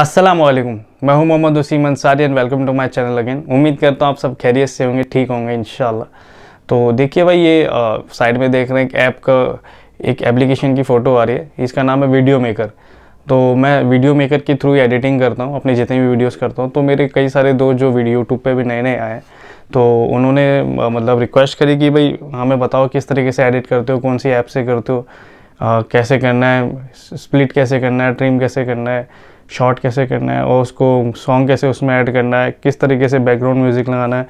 अस्सलाम वालेकुम मैं हूं Mohammad Wasim Ansari and welcome to my channel again उम्मीद करता हूं आप सब खैरियत से होंगे ठीक होंगे इन तो देखिए भाई ये साइड में देख रहे हैं एक ऐप का एक एप्लीकेशन की फ़ोटो आ रही है इसका नाम है वीडियो मेकर तो मैं वीडियो मेकर के थ्रू एडिटिंग करता हूँ अपने जितने भी वीडियोज़ करता हूँ तो मेरे कई सारे दोस्त जो वीडियो यूट्यूब पर भी नए नए आए तो उन्होंने मतलब रिक्वेस्ट करी कि भाई हमें हाँ, बताओ किस तरीके से एडिट करते हो कौन सी ऐप से करते हो कैसे करना है स्प्लिट कैसे करना है ट्रिम कैसे करना है शॉट कैसे करना है और उसको सॉन्ग कैसे उसमें ऐड करना है किस तरीके से बैकग्राउंड म्यूज़िक लगाना है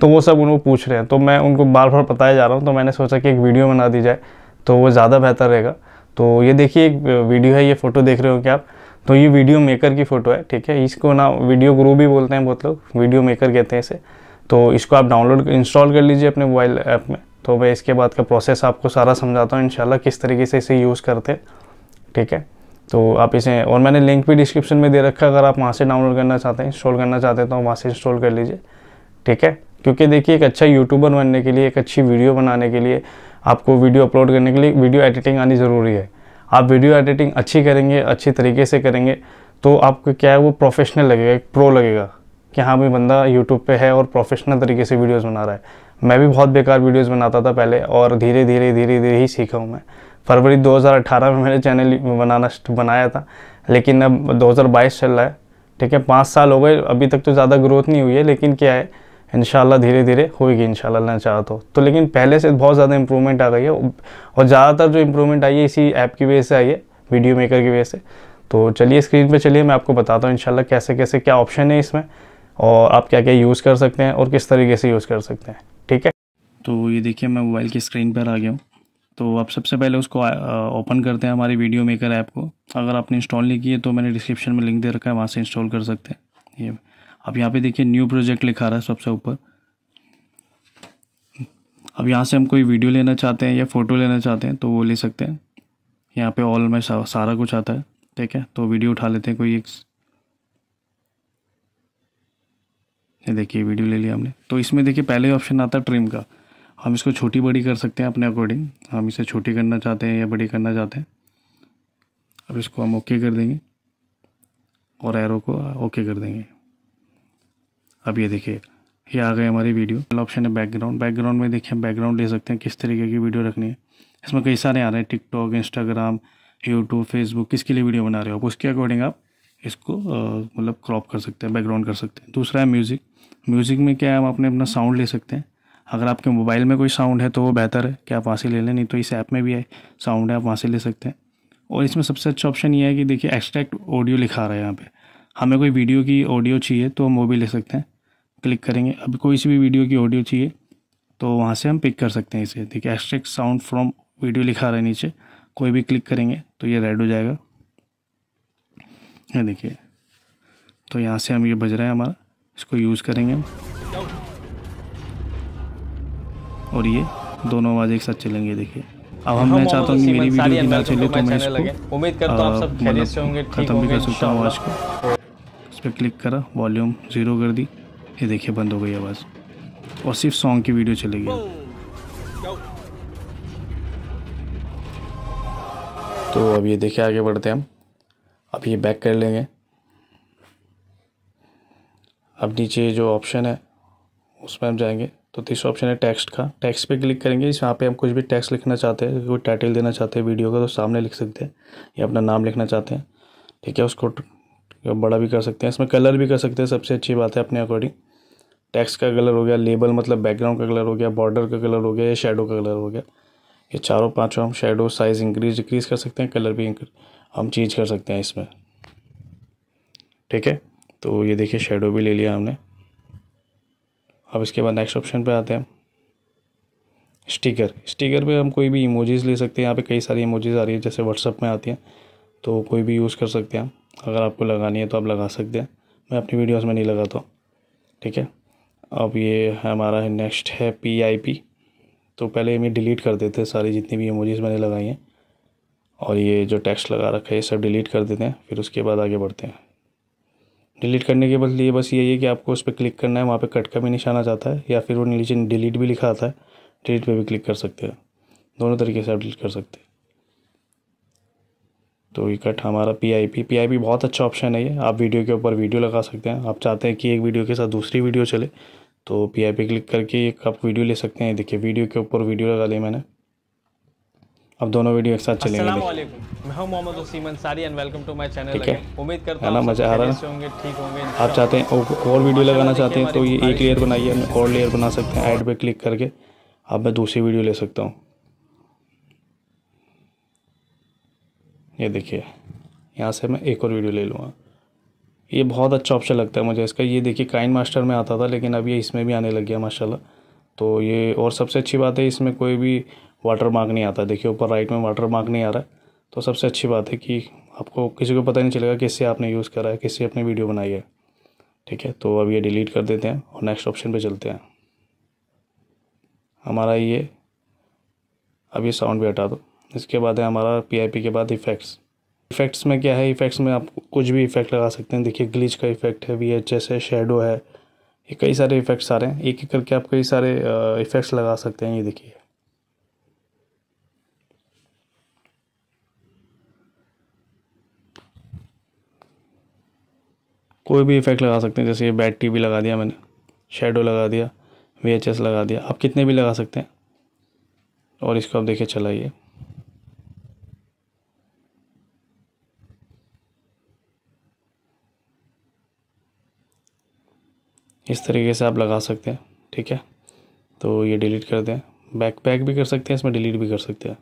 तो वो सब उनको पूछ रहे हैं तो मैं उनको बार बार बताया जा रहा हूँ तो मैंने सोचा कि एक वीडियो बना दी जाए तो वो ज़्यादा बेहतर रहेगा तो ये देखिए एक वीडियो है ये फ़ोटो देख रहे हो क्या आप तो ये वीडियो मेकर की फ़ोटो है ठीक है इसको ना वीडियो गुरु भी बोलते हैं बहुत लोग वीडियो मेकर कहते हैं इसे तो इसको आप डाउनलोड इंस्टॉल कर लीजिए अपने मोबाइल ऐप में तो मैं इसके बाद का प्रोसेस आपको सारा समझाता हूँ इन किस तरीके से इसे यूज़ करते हैं ठीक है तो आप इसे और मैंने लिंक भी डिस्क्रिप्शन में दे रखा है अगर आप वहाँ से डाउनलोड करना चाहते हैं इंस्टॉल करना चाहते हैं तो वहाँ से इंस्टॉल कर लीजिए ठीक है क्योंकि देखिए एक अच्छा यूट्यूबर बनने के लिए एक अच्छी वीडियो बनाने के लिए आपको वीडियो अपलोड करने के लिए वीडियो एडिटिंग आनी ज़रूरी है आप वीडियो एडिटिंग अच्छी करेंगे अच्छी तरीके से करेंगे तो आपको क्या है वो प्रोफेशनल लगेगा एक प्रो लगेगा कि हाँ भाई बंदा यूट्यूब पे है और प्रोफेशनल तरीके से वीडियोस बना रहा है मैं भी बहुत बेकार वीडियोस बनाता था पहले और धीरे धीरे धीरे धीरे ही सीखा हूँ मैं फरवरी 2018 में मैंने चैनल बनाना बनाया था लेकिन अब 2022 चल रहा है ठीक है पाँच साल हो गए अभी तक तो ज़्यादा ग्रोथ नहीं हुई है लेकिन क्या है इन धीरे धीरे होएगी इन ना चाहता तो तो लेकिन पहले से बहुत ज़्यादा इम्प्रूवमेंट आ गई है और ज़्यादातर जो इंप्रूवमेंट आई है इसी ऐप की वजह से आई है वीडियो मेकर की वजह से तो चलिए स्क्रीन पे चलिए मैं आपको बताता हूँ इन कैसे कैसे क्या ऑप्शन है इसमें और आप क्या क्या यूज़ कर सकते हैं और किस तरीके से यूज़ कर सकते हैं ठीक है तो ये देखिए मैं मोबाइल की स्क्रीन पर आ गया हूँ तो आप सबसे पहले उसको ओपन करते हैं हमारी वीडियो मेकर ऐप को अगर आपने इंस्टॉल नहीं किया तो मैंने डिस्क्रिप्शन में लिंक दे रखा है वहाँ से इंस्टॉल कर सकते हैं ये अब यहाँ पे देखिए न्यू प्रोजेक्ट लिखा रहा है सबसे ऊपर अब यहाँ से हम कोई वीडियो लेना चाहते हैं या फ़ोटो लेना चाहते हैं तो वो ले सकते हैं यहाँ पे ऑल में सारा कुछ आता है ठीक है तो वीडियो उठा लेते हैं कोई एक ये देखिए वीडियो ले लिया हमने तो इसमें देखिए पहले ऑप्शन आता है ट्रिम का हम इसको छोटी बड़ी कर सकते हैं अपने अकॉर्डिंग हम इसे छोटी करना चाहते हैं या बड़ी करना चाहते हैं अब इसको हम ओके कर देंगे और एरो को ओके कर देंगे अब ये देखिए ये आ गए हमारी वीडियो ऑप्शन है बैकग्राउंड बैकग्राउंड में देखिए बैकग्राउंड ले सकते हैं किस तरीके की वीडियो रखनी है इसमें कई सारे आ रहे हैं टिकटॉक इंस्टाग्राम यूट्यूब फेसबुक किसके लिए वीडियो बना रहे हो आप उसके अकॉर्डिंग आप इसको मतलब क्रॉप कर सकते हैं बैकग्राउंड कर सकते हैं दूसरा है म्यूज़िक म्यूज़िक में क्या है हम अपने अपना साउंड ले सकते हैं अगर आपके मोबाइल में कोई साउंड है तो वो बेहतर है कि आप वहाँ से ले लें नहीं तो इस ऐप में भी है साउंड है आप वहाँ से ले सकते हैं और इसमें सबसे अच्छा ऑप्शन ये है कि देखिए एक्सट्रैक्ट ऑडियो लिखा रहा है यहाँ पे हमें कोई वीडियो की ऑडियो चाहिए तो हम वो भी ले सकते हैं क्लिक करेंगे अब कोई सी भी वीडियो की ऑडियो चाहिए तो वहाँ से हम पिक कर सकते हैं इसे देखिए एक्सट्रैक्ट साउंड फ्रॉम वीडियो लिखा रहा है नीचे कोई भी क्लिक करेंगे तो ये रेड हो जाएगा ये देखिए तो यहाँ से हम ये बज रहे हैं हमारा इसको यूज़ करेंगे हम और ये दोनों आवाज़ एक साथ चलेंगे देखिए अब हम मैं चाहता हूँ कि मेरी वीडियो ना चले तो मैं इसको उम्मीद करता हूँ आप सब खैरियत मतलब से होंगे ख़त्म भी कर सकता हूँ आवाज़ को उस पर क्लिक करा वॉल्यूम ज़ीरो कर दी ये देखिए बंद हो गई आवाज़ और सिर्फ सॉन्ग की वीडियो चलेगी तो अब ये देखिए आगे बढ़ते हम अब ये बैक कर लेंगे अब नीचे जो ऑप्शन है उसमें हम जाएंगे तो तीसरा ऑप्शन है टेक्स्ट का टेक्स्ट पे क्लिक करेंगे इस यहाँ पे हम कुछ भी टेक्स्ट लिखना चाहते हैं कोई टाइटल देना चाहते हैं वीडियो का तो सामने लिख सकते हैं या अपना नाम लिखना चाहते हैं ठीक है उसको बड़ा भी कर सकते हैं इसमें कलर भी कर सकते हैं सबसे अच्छी बात है अपने अकॉर्डिंग टेक्स्ट का कलर हो गया लेबल मतलब बैकग्राउंड का कलर हो गया बॉर्डर का कलर हो गया या शेडो का कलर हो गया ये चारों पाँचों हम शेडो साइज़ इंक्रीज डिक्रीज़ कर सकते हैं कलर भी हम चेंज कर सकते हैं इसमें ठीक है तो ये देखिए शेडो भी ले लिया हमने अब इसके बाद नेक्स्ट ऑप्शन पे आते हैं स्टिकर स्टिकर पे हम कोई भी इमोजीज़ ले सकते हैं यहाँ पे कई सारी इमोजीज़ आ रही है जैसे व्हाट्सअप में आती हैं तो कोई भी यूज़ कर सकते हैं अगर आपको लगानी है तो आप लगा सकते हैं मैं अपनी वीडियोस में नहीं लगाता हूँ ठीक है अब ये हमारा है नेक्स्ट है पी आई पी तो पहले ये डिलीट कर देते हैं सारी जितनी भी इमोजीज़ मैंने लगाई हैं और ये जो टैक्स लगा रखा है ये सब डिलीट कर देते हैं फिर उसके बाद आगे बढ़ते हैं डिलीट करने के बस लिए बस यही है कि आपको उस पर क्लिक करना है वहाँ पे कट का भी निशान आ जाता है या फिर वो नीचे डिलीट भी लिखा आता है डिलीट पे भी क्लिक कर सकते हैं दोनों तरीके से आप डिलीट कर सकते हैं तो ये कट हमारा P I P P I P बहुत अच्छा ऑप्शन है ये आप वीडियो के ऊपर वीडियो लगा सकते हैं आप चाहते हैं कि एक वीडियो के साथ दूसरी वीडियो चले तो पी आई पी क्लिक करके एक आप वीडियो ले सकते हैं देखिए वीडियो के ऊपर वीडियो लगा ली मैंने अब दोनों वीडियो एक साथ चलेंगे मैं हूं Mohammad Wasim Ansari and welcome to my channel ठीक है उम्मीद करता हूं आप मजा आ रहा है होंगे ठीक होंगे आप चाहते हैं और वीडियो लगाना चाहते हैं तो ये एक लेयर बनाइए हम और लेयर बना सकते हैं ऐड पे क्लिक करके अब मैं दूसरी वीडियो ले सकता हूं ये देखिए यहां से मैं एक और वीडियो ले लूंगा ये बहुत अच्छा ऑप्शन लगता है मुझे इसका ये देखिए काइन मास्टर में आता था लेकिन अब ये इसमें भी आने लग गया माशाल्लाह तो ये और सबसे अच्छी बात है इसमें कोई भी वाटर मार्क नहीं आता देखिए ऊपर राइट में वाटर मार्क नहीं आ रहा है तो सबसे अच्छी बात है कि आपको किसी को पता नहीं चलेगा किससे आपने यूज़ करा है किससे अपनी वीडियो बनाई है ठीक है तो अब ये डिलीट कर देते हैं और नेक्स्ट ऑप्शन पे चलते हैं हमारा ये अब ये साउंड भी हटा दो इसके बाद है हमारा पीआईपी के बाद इफ़ेक्ट्स इफ़ेक्ट्स में क्या है इफ़ेक्ट्स में आप कुछ भी इफ़ेक्ट लगा सकते हैं देखिए ग्लिच का इफ़ेक्ट है वी है शेडो है ये कई सारे इफ़ेक्ट्स आ रहे हैं एक एक करके आप कई सारे इफ़ेक्ट्स लगा सकते हैं ये देखिए कोई भी इफ़ेक्ट लगा सकते हैं जैसे ये बैड टीवी लगा दिया मैंने शेडो लगा दिया वी लगा दिया आप कितने भी लगा सकते हैं और इसको आप देखिए चलाइए इस तरीके से आप लगा सकते हैं ठीक है तो ये डिलीट कर दें बैक पैक भी कर सकते हैं इसमें डिलीट भी कर सकते हैं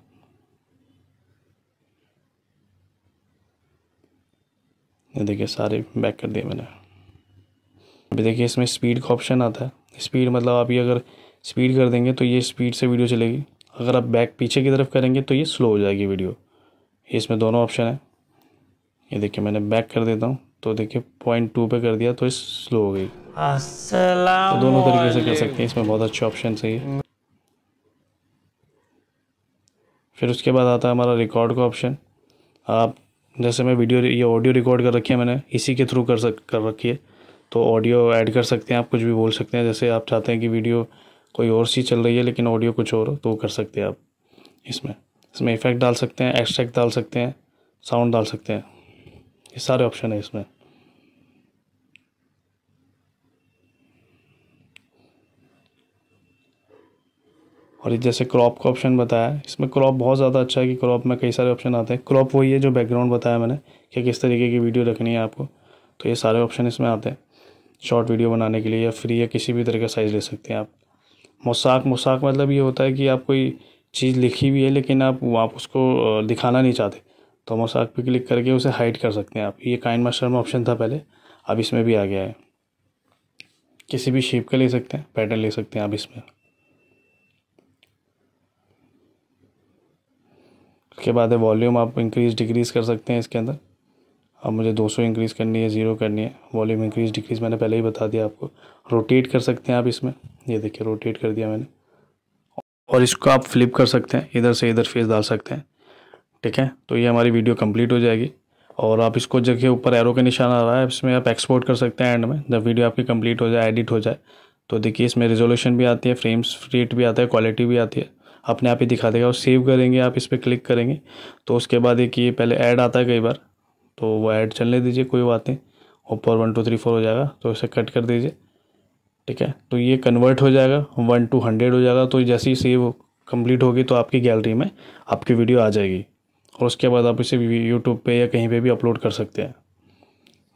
ये देखिए सारे बैक कर दिए मैंने अभी देखिए इसमें स्पीड का ऑप्शन आता है स्पीड मतलब आप ये अगर स्पीड कर देंगे तो ये स्पीड से वीडियो चलेगी अगर आप बैक पीछे की तरफ करेंगे तो ये स्लो हो जाएगी वीडियो इसमें दोनों ऑप्शन है ये देखिए मैंने बैक कर देता हूँ तो देखिए पॉइंट टू पे कर दिया तो ये स्लो हो गई तो दोनों तरीके से कर सकते हैं इसमें बहुत अच्छे ऑप्शन है ये फिर उसके बाद आता है हमारा रिकॉर्ड का ऑप्शन आप जैसे मैं वीडियो ये ऑडियो रिकॉर्ड कर रखी है मैंने इसी के थ्रू कर सक कर रखी है तो ऑडियो ऐड कर सकते हैं आप कुछ भी बोल सकते हैं जैसे आप चाहते हैं कि वीडियो कोई और सी चल रही है लेकिन ऑडियो कुछ और तो कर सकते हैं आप इसमें इसमें इफ़ेक्ट डाल सकते हैं एक्सट्रैक्ट डाल सकते हैं साउंड डाल सकते हैं ये सारे ऑप्शन है इसमें और जैसे क्रॉप का ऑप्शन बताया इसमें क्रॉप बहुत ज़्यादा अच्छा है कि क्रॉप में कई सारे ऑप्शन आते हैं क्रॉप वही है जो बैकग्राउंड बताया मैंने कि किस तरीके की वीडियो रखनी है आपको तो ये सारे ऑप्शन इसमें आते हैं शॉर्ट वीडियो बनाने के लिए या फ्री या किसी भी तरह का साइज़ ले सकते हैं आप मोसाक मसाक मतलब ये होता है कि आप कोई चीज़ लिखी हुई है लेकिन आप आप उसको दिखाना नहीं चाहते तो मोसाक पे क्लिक करके उसे हाइड कर सकते हैं आप ये काइन मास्टर में ऑप्शन था पहले अब इसमें भी आ गया है किसी भी शेप का ले सकते हैं पैटर्न ले सकते हैं आप इसमें उसके बाद है वॉल्यूम आप इंक्रीज़ डिक्रीज़ कर सकते हैं इसके अंदर अब मुझे 200 इंक्रीज़ करनी है ज़ीरो करनी है वॉल्यूम इंक्रीज़ डिक्रीज़ मैंने पहले ही बता दिया आपको रोटेट कर सकते हैं आप इसमें ये देखिए रोटेट कर दिया मैंने और इसको आप फ्लिप कर सकते हैं इधर से इधर फेस डाल सकते हैं ठीक है तो ये हमारी वीडियो कम्प्लीट हो जाएगी और आप इसको जगह ऊपर एरो का निशान आ रहा है इसमें आप एक्सपोर्ट कर सकते हैं एंड में जब वीडियो आपकी कंप्लीट हो जाए एडिट हो जाए तो देखिए इसमें रिजोल्यूशन भी आती है फ्रेम्स रेट भी आता है क्वालिटी भी आती है अपने आप ही दिखा देगा और सेव करेंगे आप इस पर क्लिक करेंगे तो उसके बाद एक ये पहले ऐड आता है कई बार तो वो ऐड चलने दीजिए कोई बात नहीं ऊपर वन टू थ्री फोर हो जाएगा तो इसे कट कर दीजिए ठीक है तो ये कन्वर्ट हो जाएगा वन टू हंड्रेड हो जाएगा तो जैसे ही सेव कंप्लीट होगी तो आपकी गैलरी में आपकी वीडियो आ जाएगी और उसके बाद आप इसे यूट्यूब पे या कहीं पे भी अपलोड कर सकते हैं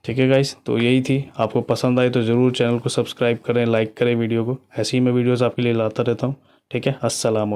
ठीक है गाइस तो यही थी आपको पसंद आई तो ज़रूर चैनल को सब्सक्राइब करें लाइक करें वीडियो को ऐसे ही मैं वीडियोज़ आपके लिए लाता रहता हूँ ठीक है अस्सलाम